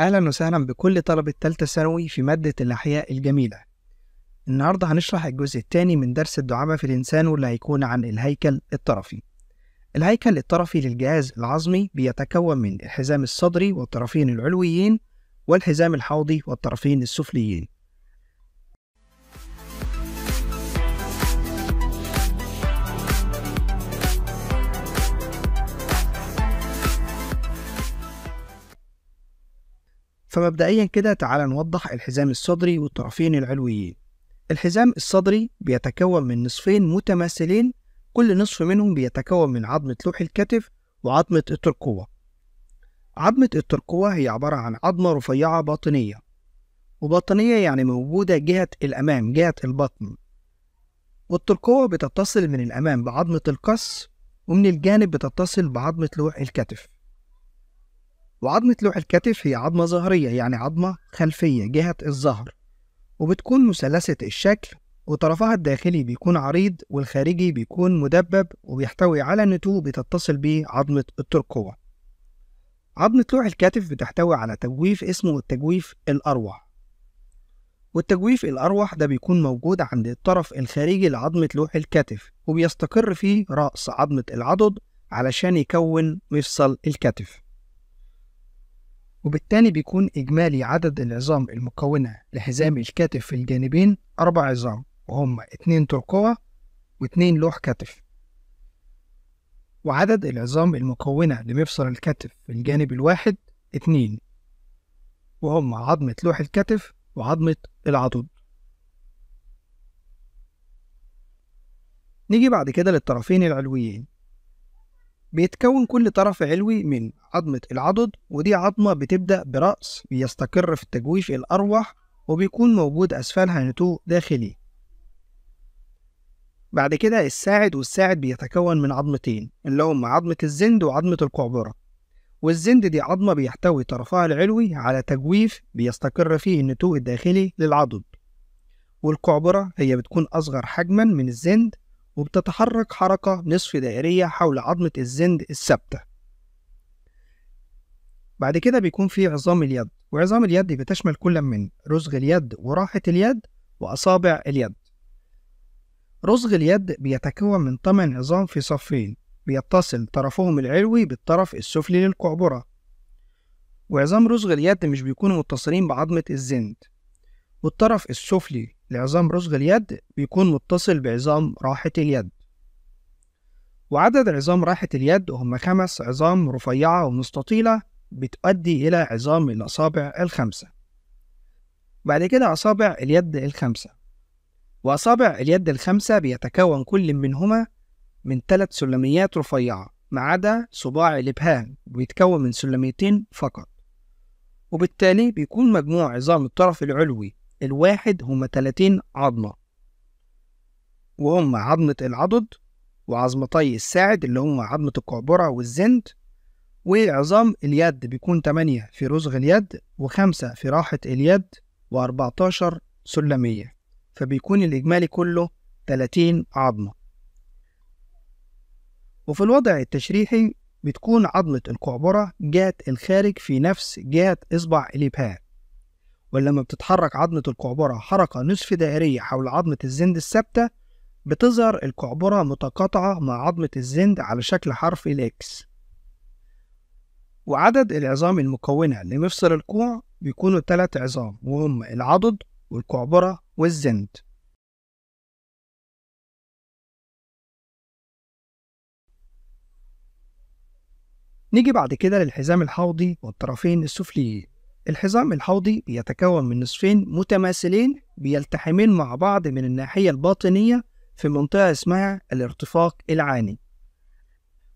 أهلا وسهلا بكل طلبة تالتة ثانوي في مادة الأحياء الجميلة. النهاردة هنشرح الجزء الثاني من درس الدعابة في الإنسان واللي هيكون عن الهيكل الطرفي. الهيكل الطرفي للجهاز العظمي بيتكون من الحزام الصدري والطرفين العلويين والحزام الحوضي والطرفين السفليين. فمبدئيا كده تعال نوضح الحزام الصدري والطرفين العلويين الحزام الصدري بيتكون من نصفين متماثلين كل نصف منهم بيتكون من عظمة لوح الكتف وعظمة الترقوة عظمة الترقوة هي عبارة عن عظمة رفيعة باطنية وباطنية يعني موجودة جهة الأمام جهة البطن والترقوة بتتصل من الأمام بعظمة القص ومن الجانب بتتصل بعظمة لوح الكتف وعظمة لوح الكتف هي عظمة ظهرية يعني عظمة خلفية جهة الظهر وبتكون مثلثة الشكل وطرفها الداخلي بيكون عريض والخارجي بيكون مدبب وبيحتوي على نتو بتتصل به عظمة الترقوة عظمة لوح الكتف بتحتوي على تجويف اسمه التجويف الأروح والتجويف الأروح ده بيكون موجود عند الطرف الخارجي لعظمة لوح الكتف وبيستقر فيه رأس عظمة العضد علشان يكون مفصل الكتف وبالتالي بيكون إجمالي عدد العظام المكونة لحزام الكتف في الجانبين أربع عظام وهما اتنين ترقوة واتنين لوح كتف وعدد العظام المكونة لمفصل الكتف في الجانب الواحد اتنين وهما عظمة لوح الكتف وعظمة العضد نيجي بعد كده للطرفين العلويين بيتكون كل طرف علوي من عظمة العضد ودي عظمة بتبدأ برأس بيستقر في التجويف الأروح وبيكون موجود أسفلها نتوء داخلي بعد كده الساعد والساعد بيتكون من عظمتين اللي هما عظمة الزند وعظمة القعبرة والزند دي عظمة بيحتوي طرفها العلوي على تجويف بيستقر فيه النتوء الداخلي للعضد والقعبرة هي بتكون أصغر حجما من الزند وبتتحرك حركة نصف دائرية حول عظمة الزند الثابتة بعد كده بيكون في عظام اليد وعظام اليد بتشمل كل من رزغ اليد وراحة اليد وأصابع اليد رزغ اليد بيتكون من طمن عظام في صفين بيتصل طرفهم العلوي بالطرف السفلي للقعبرة وعظام رزغ اليد مش بيكونوا متصلين بعظمة الزند والطرف السفلي لعظام رسغ اليد بيكون متصل بعظام راحة اليد وعدد عظام راحة اليد هم خمس عظام رفيعة ومستطيلة بتؤدي إلى عظام الأصابع الخمسة بعد كده أصابع اليد الخمسة وأصابع اليد الخمسة بيتكون كل منهما من ثلاث سلميات رفيعة ما عدا صباع الإبهام بيتكون من سلميتين فقط وبالتالي بيكون مجموع عظام الطرف العلوي الواحد هما 30 عظمة وهم عظمة العضد وعظمتي الساعد اللي هما عظمة القعبرة والزند وعظام اليد بيكون 8 في رزغ اليد و5 في راحة اليد و14 سلمية فبيكون الإجمالي كله 30 عظمة وفي الوضع التشريحي بتكون عضلة القعبرة جهة الخارج في نفس جهة إصبع الإبهام ولما بتتحرك عظمة الكعبرة حركة نصف دائرية حول عظمة الزند الثابتة بتظهر الكعبرة متقاطعة مع عظمة الزند على شكل حرف الإكس وعدد العظام المكونة لمفصل الكوع بيكونوا تلات عظام وهم العضد والكعبرة والزند نيجي بعد كده للحزام الحوضي والطرفين السفليين الحزام الحوضي بيتكون من نصفين متماثلين بيلتحمين مع بعض من الناحية الباطنية في منطقة اسمها الارتفاق العاني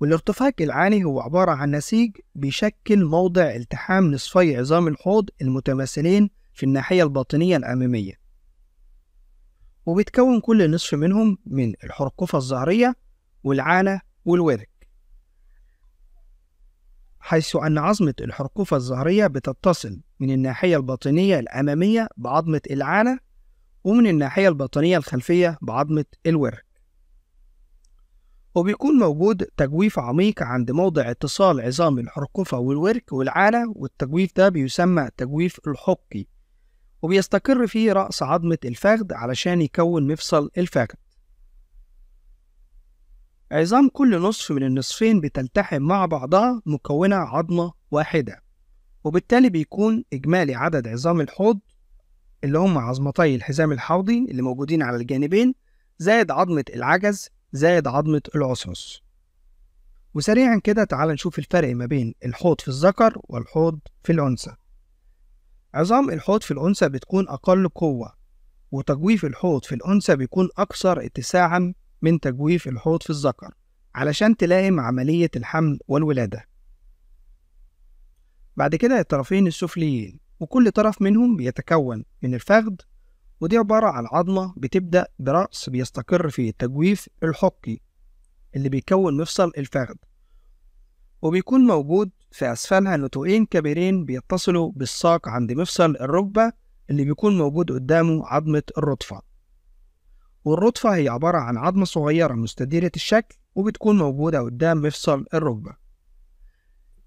والارتفاق العاني هو عبارة عن نسيج بيشكل موضع التحام نصفي عظام الحوض المتماثلين في الناحية الباطنية الأمامية وبيتكون كل نصف منهم من الحرقوفة الظهرية والعانة والورك حيث أن عظمة الحرقوفة الظهرية بتتصل من الناحية الباطنية الأمامية بعظمة العانة ومن الناحية الباطنية الخلفية بعظمة الورك وبيكون موجود تجويف عميق عند موضع اتصال عظام الحرقوفة والورك والعانة والتجويف ده بيسمى تجويف الحقي وبيستقر فيه رأس عظمة الفخذ علشان يكون مفصل الفخذ عظام كل نصف من النصفين بتلتحم مع بعضها مكونة عظمة واحدة وبالتالي بيكون إجمالي عدد عظام الحوض اللي هم عظمتي الحزام الحوضي اللي موجودين على الجانبين زائد عظمة العجز زائد عظمة العصعص وسريعا كده تعال نشوف الفرق ما بين الحوض في الذكر والحوض في الأنثى عظام الحوض في الأنثى بتكون أقل قوة وتجويف الحوض في الأنثى بيكون أكثر اتساعا من تجويف الحوض في الذكر علشان تلائم عملية الحمل والولادة بعد كده الطرفين السفليين وكل طرف منهم بيتكون من الفخذ ودي عبارة عن عظمة بتبدأ برأس بيستقر في التجويف الحقي اللي بيكون مفصل الفخذ وبيكون موجود في أسفلها نتوئين كبيرين بيتصلوا بالساق عند مفصل الركبة اللي بيكون موجود قدامه عظمة الرطفه والرطفة هي عبارة عن عظمة صغيرة مستديرة الشكل وبتكون موجودة قدام مفصل الركبة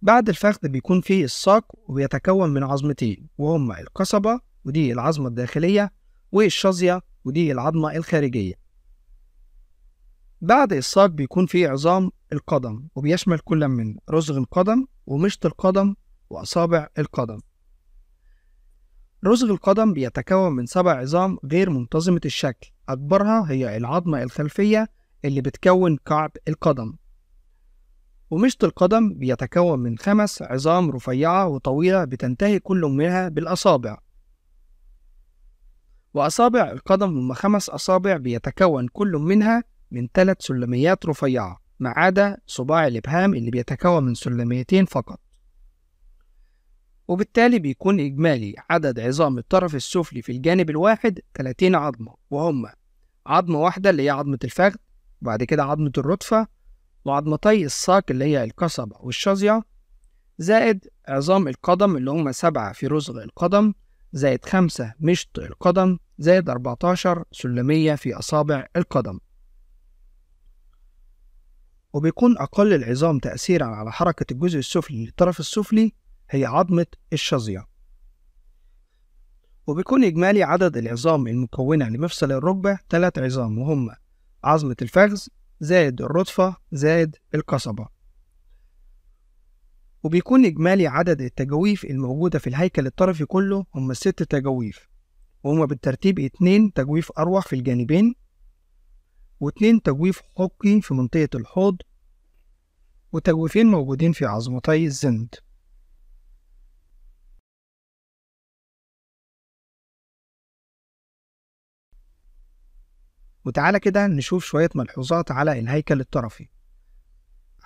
بعد الفخذ بيكون فيه الساق وبيتكون من عظمتين وهما القصبة ودي العظمة الداخلية والشظية ودي العظمة الخارجية بعد الساق بيكون فيه عظام القدم وبيشمل كل من رزغ القدم ومشط القدم وأصابع القدم رزغ القدم بيتكون من سبع عظام غير منتظمة الشكل أكبرها هي العظمة الخلفية اللي بتكون كعب القدم ومشط القدم بيتكون من خمس عظام رفيعة وطويلة بتنتهي كل منها بالأصابع وأصابع القدم هم خمس أصابع بيتكون كل منها من ثلاث سلميات رفيعة ما عدا صباع الإبهام اللي بيتكون من سلميتين فقط وبالتالي بيكون إجمالي عدد عظام الطرف السفلي في الجانب الواحد 30 عظمة وهم عظمة واحدة اللي هي عظمة الفخذ وبعد كده عظمة الرتفة وعظمتي الساق اللي هي القصبة والشظية زائد عظام القدم اللي هم سبعة في رزغ القدم زائد خمسة مشط القدم زائد أربعتاشر سلمية في أصابع القدم وبيكون أقل العظام تأثيرا على حركة الجزء السفلي للطرف السفلي هي عظمة الشظية وبيكون إجمالي عدد العظام المكونة لمفصل الركبة تلات عظام وهم عظمة الفخذ زائد الرطفة زائد القصبة وبيكون إجمالي عدد التجاويف الموجودة في الهيكل الطرفي كله هم ست تجاويف وهما بالترتيب اتنين تجويف أروح في الجانبين واتنين تجويف حقي في منطقة الحوض وتجويفين موجودين في عظمتي الزند وتعالى كده نشوف شوية ملحوظات على الهيكل الطرفي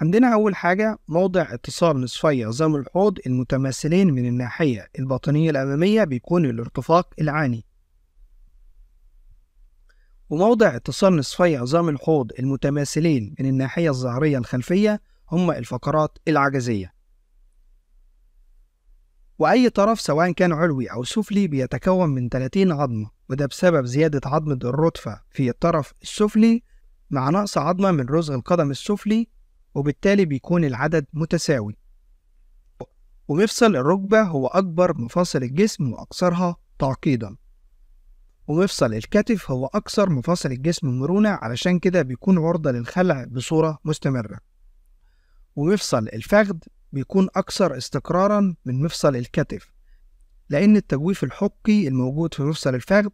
عندنا أول حاجة موضع اتصال نصفي عظام الحوض المتماثلين من الناحية الباطنية الأمامية بيكون الارتفاق العاني وموضع اتصال نصفي عظام الحوض المتماثلين من الناحية الظهرية الخلفية هما الفقرات العجزية وأي طرف سواء كان علوي أو سفلي بيتكون من 30 عظمة وده بسبب زيادة عظمة الرتفة في الطرف السفلي مع نقص عظمة من رزغ القدم السفلي وبالتالي بيكون العدد متساوي ومفصل الركبة هو أكبر مفاصل الجسم وأقصرها تعقيدا ومفصل الكتف هو أكثر مفاصل الجسم مرونة علشان كده بيكون عرضة للخلع بصورة مستمرة ومفصل الفخذ بيكون أكثر استقرارا من مفصل الكتف لأن التجويف الحقي الموجود في مفصل الفخذ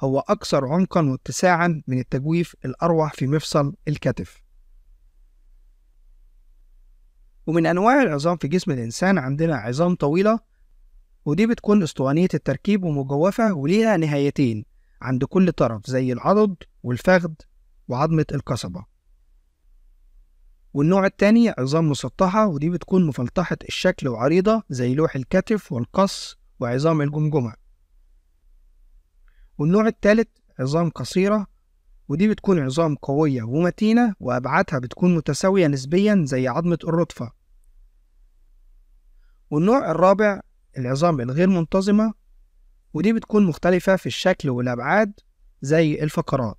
هو أكثر عمقا واتساعا من التجويف الأروح في مفصل الكتف ومن أنواع العظام في جسم الإنسان عندنا عظام طويلة ودي بتكون أسطوانية التركيب ومجوفة وليها نهايتين عند كل طرف زي العضد والفخذ وعظمة القصبة والنوع التاني عظام مسطحة ودي بتكون مفلطحة الشكل وعريضة زي لوح الكتف والقص وعظام الجمجمة والنوع التالت عظام قصيرة ودي بتكون عظام قوية ومتينة وأبعادها بتكون متساوية نسبيا زي عظمة الرطفة والنوع الرابع العظام الغير منتظمة ودي بتكون مختلفة في الشكل والأبعاد زي الفقرات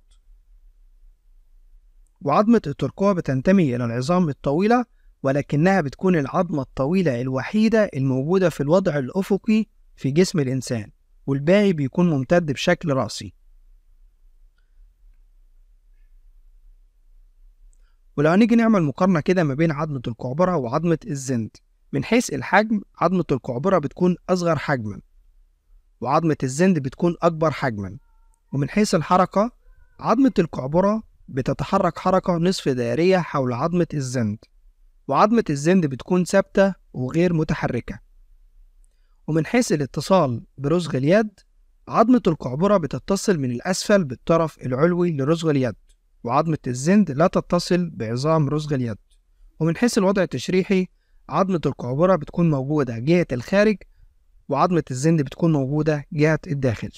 وعظمة الترقوة بتنتمي إلى العظام الطويلة ولكنها بتكون العظمة الطويلة الوحيدة الموجودة في الوضع الأفقي في جسم الإنسان والباقي بيكون ممتد بشكل رأسي ولو هنيجي نعمل مقارنة كده ما بين عظمة القعبرة وعظمة الزند من حيث الحجم عظمة القعبرة بتكون أصغر حجما وعظمة الزند بتكون أكبر حجما ومن حيث الحركة عظمة القعبرة بتتحرك حركة نصف دائرية حول عظمة الزند وعظمة الزند بتكون ثابتة وغير متحركة ومن حيث الاتصال برزغ اليد عظمة القعبرة بتتصل من الأسفل بالطرف العلوي لرزغ اليد وعظمة الزند لا تتصل بعظام رزغ اليد ومن حيث الوضع التشريحي عظمة القعبرة بتكون موجودة جهة الخارج وعظمة الزند بتكون موجودة جهة الداخل